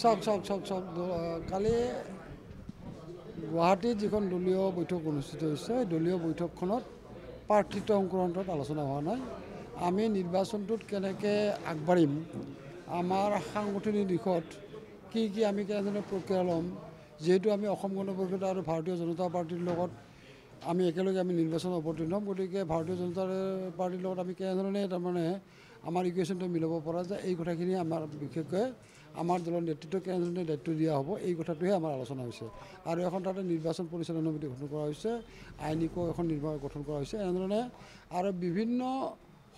চাওক চাওক চাওক চাওক কালি গুৱাহাটীত যিখন দলীয় বৈঠক অনুষ্ঠিত হৈছে দলীয় বৈঠকখনত প্ৰাৰ্থিত সংক্ৰান্তত আলোচনা হোৱা নাই আমি নিৰ্বাচনটোত কেনেকৈ আগবাঢ়িম আমাৰ সাংগঠনিক দিশত কি কি আমি কেনেধৰণে প্ৰক্ৰিয়া ল'ম যিহেতু আমি অসম গণ পৰিষদ আৰু ভাৰতীয় জনতা পাৰ্টীৰ লগত আমি একেলগে আমি নিৰ্বাচনত অৱতীৰ্ণ হ'ম গতিকে ভাৰতীয় জনতা পাৰ্টীৰ লগত আমি কেনেধৰণে তাৰমানে আমাৰ ইকুৱেশ্যনটো মিলাব পৰা যায় এই কথাখিনি আমাৰ বিশেষকৈ আমাৰ দলৰ নেতৃত্ব কেনেধৰণে দায়িত্ব দিয়া হ'ব এই কথাটোহে আমাৰ আলোচনা হৈছে আৰু এখন তাতে নিৰ্বাচন পৰিচালনা সমিতি গঠন কৰা হৈছে আইনিকো এখন নিৰ্বাচন গঠন কৰা হৈছে এনেধৰণে আৰু বিভিন্ন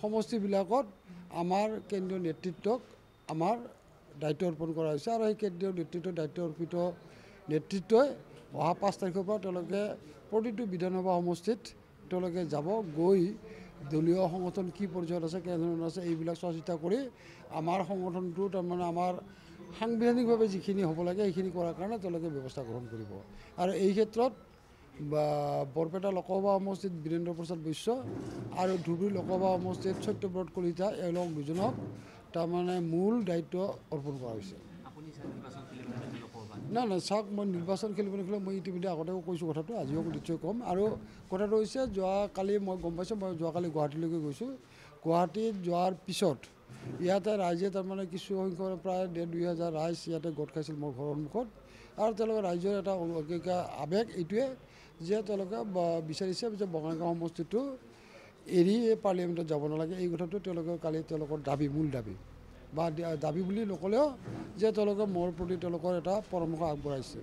সমষ্টিবিলাকত আমাৰ কেন্দ্ৰীয় নেতৃত্বক আমাৰ দায়িত্ব অৰ্পণ কৰা হৈছে আৰু সেই কেন্দ্ৰীয় নেতৃত্ব দায়িত্ব অৰ্পিত নেতৃত্বই অহা পাঁচ তাৰিখৰ পৰা তেওঁলোকে প্ৰতিটো বিধানসভা সমষ্টিত তেওঁলোকে যাব গৈ দলীয় সংগঠন কি পৰ্যায়ত আছে কেনেধৰণৰ আছে এইবিলাক চোৱা চিতা কৰি আমাৰ সংগঠনটো তাৰমানে আমাৰ সাংবিধানিকভাৱে যিখিনি হ'ব লাগে সেইখিনি কৰাৰ কাৰণে তেওঁলোকে ব্যৱস্থা গ্ৰহণ কৰিব আৰু এই ক্ষেত্ৰত বৰপেটা লোকসভা সমষ্টিত বীৰেন্দ্ৰ প্ৰসাদ বৈশ্য আৰু ধুবুৰী লোকসভা সমষ্টিত সত্যব্ৰত কলিতা এওঁলোক দুজনক তাৰমানে মূল দায়িত্ব অৰ্পণ কৰা হৈছে না না চাওক মই নিৰ্বাচন খেলিবলৈ খেলে মই ইতিমধ্যে আগতেও কৈছোঁ কথাটো আজিও নিশ্চয় কম আৰু কথাটো হৈছে যোৱাকালি মই গম পাইছোঁ মই যোৱাকালি গুৱাহাটীলৈকে গৈছোঁ গুৱাহাটীত যোৱাৰ পিছত ইয়াতে ৰাইজে তাৰমানে কিছু সংখ্যক প্ৰায় ডেৰ দুই হাজাৰ ৰাইজ ইয়াতে গোট খাইছিল মোৰ ঘৰৰ সন্মুখত আৰু তেওঁলোকে ৰাইজৰ এটা আৱেগ এইটোৱে যে তেওঁলোকে বিচাৰিছে যে বঙাইগাঁও সমষ্টিটো এৰি এই পাৰ্লিয়ামেণ্টত যাব নালাগে এই কথাটো তেওঁলোকে কালি তেওঁলোকৰ দাবী মূল দাবী বা দাবী বুলি নকলেও যে তেওঁলোকে মোৰ প্ৰতি তেওঁলোকৰ এটা পৰামৰ্শ আগবঢ়াইছে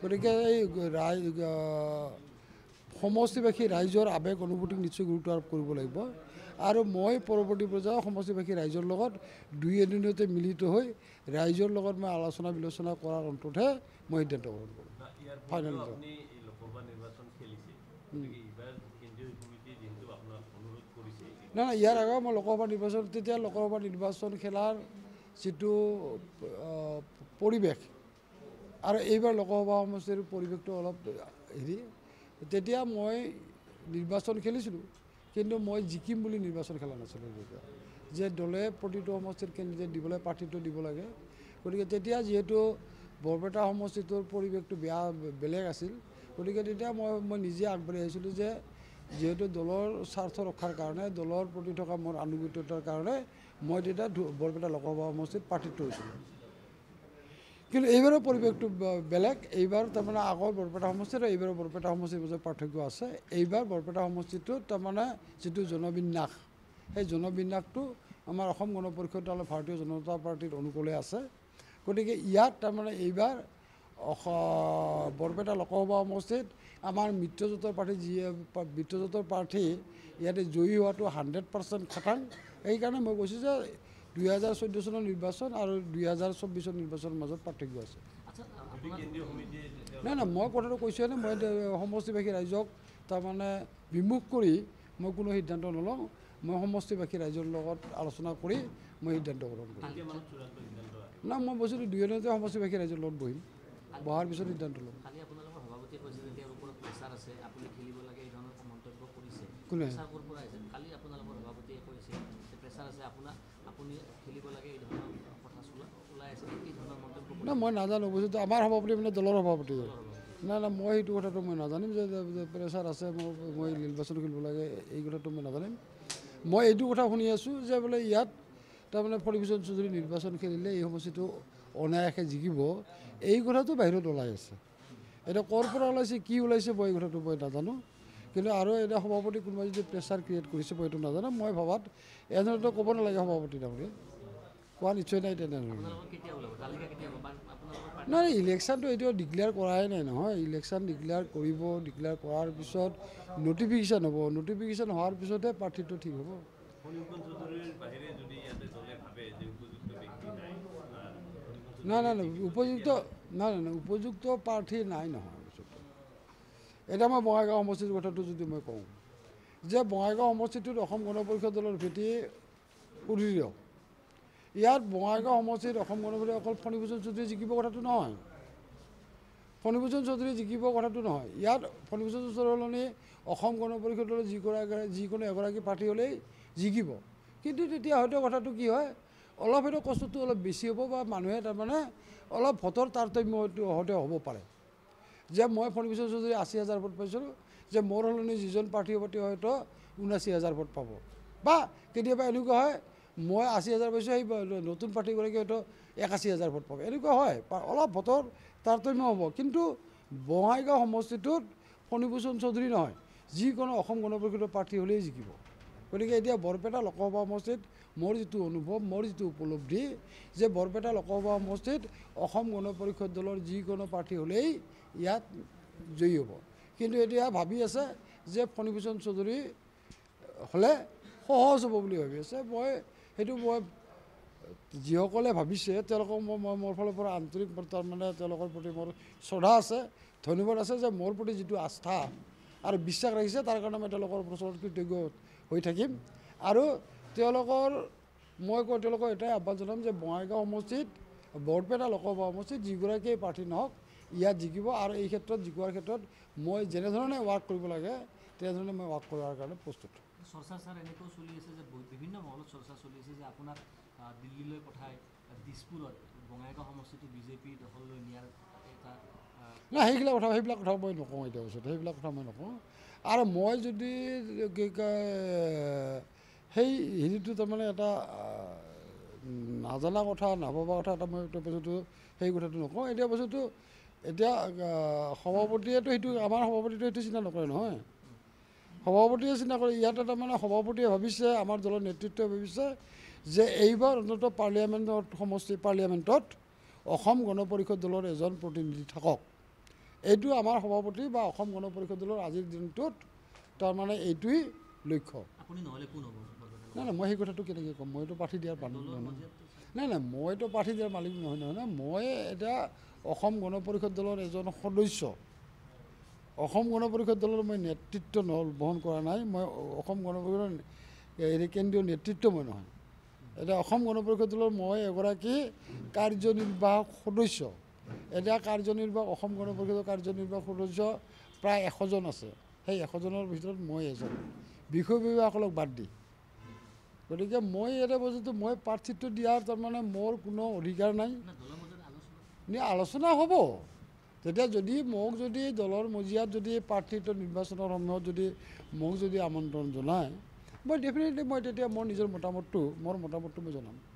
গতিকে এই ৰাই সমষ্টিবাসী ৰাইজৰ আৱেগ অনুভূতিক নিশ্চয় গুৰুত্ব আৰোপ কৰিব লাগিব আৰু মই পৰৱৰ্তী পৰ্যায়ত সমষ্টিবাসী ৰাইজৰ লগত দুই এদিনতে মিলিত হৈ ৰাইজৰ লগত মই আলোচনা বিলোচনা কৰাৰ অন্ততহে মই সিদ্ধান্ত গ্ৰহণ কৰোঁ ফাইনেল না না ইয়াৰ আগৰ মই লোকসভা নিৰ্বাচন তেতিয়া লোকসভা নিৰ্বাচন খেলাৰ যিটো পৰিৱেশ আৰু এইবাৰ লোকসভা সমষ্টিৰ পৰিৱেশটো অলপ হেৰি তেতিয়া মই নিৰ্বাচন খেলিছিলোঁ কিন্তু মই জিকিম বুলি নিৰ্বাচন খেলা নাছিলোঁ তেতিয়া যে দলে প্ৰতিটো সমষ্টিত কেণ্ডিডেট দিবলৈ প্ৰাৰ্থীটো দিব লাগে গতিকে তেতিয়া যিহেতু বৰপেটা সমষ্টিটোৰ পৰিৱেশটো বেয়া বেলেগ আছিল গতিকে তেতিয়া মই মই নিজে আগবাঢ়ি আহিছিলোঁ যে যিহেতু দলৰ স্বাৰ্থ ৰক্ষাৰ কাৰণে দলৰ প্ৰতি থকা মোৰ আনুগত্যতাৰ কাৰণে মই তেতিয়া বৰপেটা লোকসভা সমষ্টিত প্ৰাৰ্থিত হৈছিলোঁ কিন্তু এইবাৰৰ পৰিৱেশটো বেলেগ এইবাৰ তাৰমানে আগৰ বৰপেটা সমষ্টি আৰু এইবাৰৰ বৰপেটা সমষ্টিৰ মাজত পাৰ্থক্য আছে এইবাৰ বৰপেটা সমষ্টিটোত তাৰমানে যিটো জনবিন্যাস সেই জনবিন্যাসটো আমাৰ অসম গণ পৰিষদ আৰু ভাৰতীয় জনতা পাৰ্টীৰ অনুকূলে আছে গতিকে ইয়াত তাৰমানে এইবাৰ বৰপেটা লোকসভা সমষ্টিত আমাৰ মিত্ৰজোঁটৰ প্ৰাৰ্থী যি মিত্ৰজোঁটৰ প্ৰাৰ্থী ইয়াতে জয়ী হোৱাটো হাণ্ড্ৰেড পাৰ্চেণ্ট খাটাং সেইকাৰণে মই কৈছোঁ যে দুহেজাৰ চৈধ্য চনৰ নিৰ্বাচন আৰু দুহেজাৰ চৌব্বিছৰ নিৰ্বাচনৰ মাজত পাৰ্থক্য আছে নাই নাই মই কথাটো কৈছোঁ এনে মই সমষ্টিবাসী ৰাইজক তাৰমানে বিমুখ কৰি মই কোনো সিদ্ধান্ত নলওঁ মই সমষ্টিবাসী ৰাইজৰ লগত আলোচনা কৰি মই সিদ্ধান্ত গ্ৰহণ কৰিম নাই মই বছৰ দুয়োজনতে সমষ্টিবাসী ৰাইজৰ লগত বহিম বহাৰ পিছত সিদ্ধান্ত ল'লোঁ নাই মই নাজানো বুজিছোঁ আমাৰ সভাপতি মানে দলৰ সভাপতি নাই নাই মই সেইটো কথাটো মই নাজানিম যে প্ৰেছাৰ আছে মই মই নিৰ্বাচন খেলিব লাগে এই কথাটো মই নাজানিম মই এইটো কথা শুনি আছোঁ যে বোলে ইয়াত তাৰমানে ফৰিভিজন চৌধুৰী নিৰ্বাচন খেলিলে এই সমস্যাটো অনায়াসে জিকিব এই কথাটো বাহিৰত ওলাই আছে এতিয়া ক'ৰ পৰা ওলাইছে কি ওলাইছে মই এই কথাটো মই নাজানো কিন্তু আৰু এতিয়া সভাপতি কোনোবাই যদি প্ৰেছাৰ ক্ৰিয়েট কৰিছে মই এইটো নাজানো মই ভবাত এনেধৰণে ক'ব নালাগে সভাপতি তাৰমানে কোৱা নিশ্চয় নাই তেনেধৰণে নাই ইলেকশ্যনটো এতিয়াও ডিক্লেয়াৰ কৰাই নাই নহয় ইলেকশ্যন ডিক্লেয়াৰ কৰিব ডিক্লেয়াৰ কৰাৰ পিছত নটিফিকেশ্যন হ'ব নটিফিকেশ্যন হোৱাৰ পিছতহে প্ৰাৰ্থীটো ঠিক হ'ব নাই নাই নাই উপযুক্ত নাই নাই নাই উপযুক্ত প্ৰাৰ্থী নাই নহয় এতিয়া মই বঙাইগাঁও সমষ্টিটোৰ কথাটো যদি মই কওঁ যে বঙাইগাঁও সমষ্টিটোত অসম গণ পৰিষদ দলৰ ভেটি সুদৃঢ় ইয়াত বঙাইগাঁও সমষ্টিত অসম গণ পৰিষদে অকল ফণীভূষণ চৌধুৰী জিকিব কথাটো নহয় ফণীভূষণ চৌধুৰী জিকিব কথাটো নহয় ইয়াত ফণীভূষণ চৌধুৰী সলনি অসম গণ পৰিষদৰ যিগৰাকী যিকোনো এগৰাকী প্ৰাৰ্থী হ'লেই জিকিব কিন্তু তেতিয়া হয়তো কথাটো কি হয় অলপ এইটো কষ্টটো অলপ বেছি হ'ব বা মানুহে তাৰমানে অলপ ভোটৰ তাৰতম্য এইটো হওঁতে হ'ব পাৰে যে মই ফৰ্মেশ্যন চৌধুৰী আশী হাজাৰ ভোট পাইছিলোঁ যে মোৰ সলনি যিজন প্ৰাৰ্থী হ'ব তেওঁ হয়তো ঊনাশী হাজাৰ ভোট পাব বা কেতিয়াবা এনেকুৱা হয় মই আশী হাজাৰ পাইছোঁ সেই নতুন প্ৰাৰ্থীগৰাকী হয়তো একাশী হাজাৰ ভোট পাব এনেকুৱা হয় অলপ ভোটৰ তাৰতম্য হ'ব কিন্তু বঙাইগাঁও সমষ্টিটোত ফণীভূষণ চৌধুৰী নহয় যিকোনো অসম গণ পৰিষদৰ প্ৰাৰ্থী হ'লেই জিকিব গতিকে এতিয়া বৰপেটা লোকসভা সমষ্টিত মোৰ যিটো অনুভৱ মোৰ যিটো উপলব্ধি যে বৰপেটা লোকসভা সমষ্টিত অসম গণ পৰিষদ দলৰ যিকোনো প্ৰাৰ্থী হ'লেই ইয়াত জয়ী হ'ব কিন্তু এতিয়া ভাবি আছে যে ফণীভূষণ চৌধুৰী হ'লে সহজ হ'ব বুলি ভাবি আছে মই সেইটো মই যিসকলে ভাবিছে তেওঁলোকক মই মই মোৰ ফালৰ পৰা আন্তৰিক তাৰমানে তেওঁলোকৰ প্ৰতি মোৰ শ্ৰদ্ধা আছে ধন্যবাদ আছে যে মোৰ প্ৰতি যিটো আস্থা আৰু বিশ্বাস ৰাখিছে তাৰ কাৰণে মই তেওঁলোকৰ ওচৰত কৃতজ্ঞ হৈ থাকিম আৰু তেওঁলোকৰ মই কওঁ তেওঁলোকক এটাই আহ্বান জনাম যে বঙাইগাঁও সমষ্টিত বৰপেটা লোকসভা সমষ্টিত যিগৰাকীয়ে প্ৰাৰ্থী নহওক ইয়াত জিকিব আৰু এই ক্ষেত্ৰত জিকোৱাৰ ক্ষেত্ৰত মই যেনেধৰণে ৱাৰ্ক কৰিব লাগে তেনেধৰণে মই ৱাৰ্ক কৰাৰ কাৰণে প্ৰস্তুত নাই সেইবিলাক কথা সেইবিলাক কথা মই নকওঁ এতিয়া পিছত সেইবিলাক কথা মই নকওঁ আৰু মই যদি কি কয় সেই হেৰিটো তাৰমানে এটা নাজানা কথা নাভবা কথা এটা মই বস্তুটো সেই কথাটো নকওঁ এতিয়া বস্তুটো এতিয়া সভাপতিয়েতো সেইটো আমাৰ সভাপতিটো সেইটো চিন্তা নকৰে নহয় সভাপতিয়ে চিন্তা কৰে ইয়াতে তাৰমানে সভাপতিয়ে ভাবিছে আমাৰ দলৰ নেতৃত্বই ভাবিছে যে এইবাৰ অন্তত পাৰ্লিয়ামেণ্টত সমষ্টি পাৰ্লিয়ামেণ্টত অসম গণ পৰিষদ দলৰ এজন প্ৰতিনিধি থাকক এইটো আমাৰ সভাপতি বা অসম গণ পৰিষদৰ আজিৰ দিনটোত তাৰমানে এইটোৱেই লক্ষ্য নাই নাই মই সেই কথাটো কেনেকৈ ক'ম মইতো প্ৰাৰ্থী দিয়াৰ মালিক নহয় নাই নাই মইতো প্ৰাৰ্থী দিয়াৰ মালিক নহয় নহয় নহয় মই এতিয়া অসম গণ পৰিষদ দলৰ এজন সদস্য অসম গণ পৰিষদ দলৰ মই নেতৃত্ব ন বহন কৰা নাই মই অসম গণ পৰিষদৰ হেৰি কেন্দ্ৰীয় নেতৃত্ব মই নহয় এতিয়া অসম গণ পৰিষদ দলৰ মই এগৰাকী কাৰ্যনিৰ্বাহক সদস্য এতিয়া কাৰ্যনিৰ্বাহ অসম গণ পৰিষদৰ কাৰ্যনিৰ্বাহ সদস্য প্ৰায় এশজন আছে সেই এশজনৰ ভিতৰত মই এজন বিষয় বিষয়াসকলক বাদ দি গতিকে মই এটা বস্তুটো মই প্ৰাৰ্থীত্ব দিয়াৰ তাৰমানে মোৰ কোনো অধিকাৰ নাই আলোচনা হ'ব তেতিয়া যদি মোক যদি দলৰ মজিয়াত যদি প্ৰাৰ্থীত্ব নিৰ্বাচনৰ সময়ত যদি মোক যদি আমন্ত্ৰণ জনায় মই ডেফিনেটলি মই তেতিয়া মোৰ নিজৰ মতামতটো মোৰ মতামতটো মই জনাম